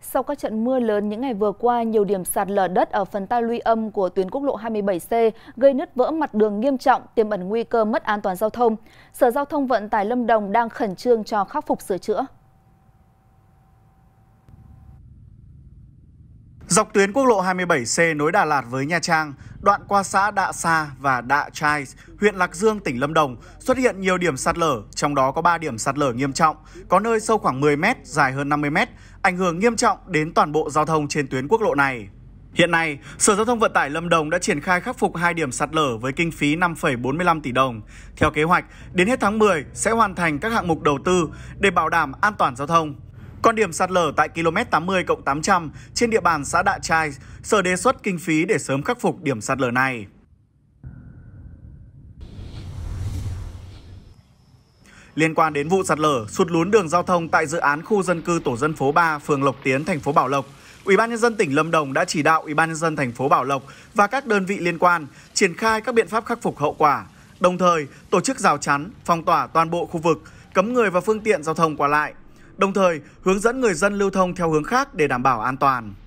Sau các trận mưa lớn những ngày vừa qua, nhiều điểm sạt lở đất ở phần ta luy âm của tuyến quốc lộ 27C gây nứt vỡ mặt đường nghiêm trọng, tiềm ẩn nguy cơ mất an toàn giao thông. Sở Giao thông Vận tải Lâm Đồng đang khẩn trương cho khắc phục sửa chữa. Dọc tuyến quốc lộ 27C nối Đà Lạt với Nha Trang, đoạn qua xã Đạ Sa và Đạ Trai, huyện Lạc Dương, tỉnh Lâm Đồng xuất hiện nhiều điểm sạt lở, trong đó có 3 điểm sạt lở nghiêm trọng, có nơi sâu khoảng 10 m, dài hơn 50 m, ảnh hưởng nghiêm trọng đến toàn bộ giao thông trên tuyến quốc lộ này. Hiện nay, Sở Giao thông Vận tải Lâm Đồng đã triển khai khắc phục hai điểm sạt lở với kinh phí 5,45 tỷ đồng. Theo kế hoạch, đến hết tháng 10 sẽ hoàn thành các hạng mục đầu tư để bảo đảm an toàn giao thông. Còn điểm sạt lở tại km 80 800 trên địa bàn xã Đạ Trai, Sở đề xuất kinh phí để sớm khắc phục điểm sạt lở này. Liên quan đến vụ sạt lở, sụt lún đường giao thông tại dự án khu dân cư tổ dân phố 3, phường Lộc Tiến, thành phố Bảo Lộc, Ủy ban nhân dân tỉnh Lâm Đồng đã chỉ đạo Ủy ban nhân dân thành phố Bảo Lộc và các đơn vị liên quan triển khai các biện pháp khắc phục hậu quả, đồng thời tổ chức rào chắn, phong tỏa toàn bộ khu vực, cấm người và phương tiện giao thông qua lại, đồng thời hướng dẫn người dân lưu thông theo hướng khác để đảm bảo an toàn.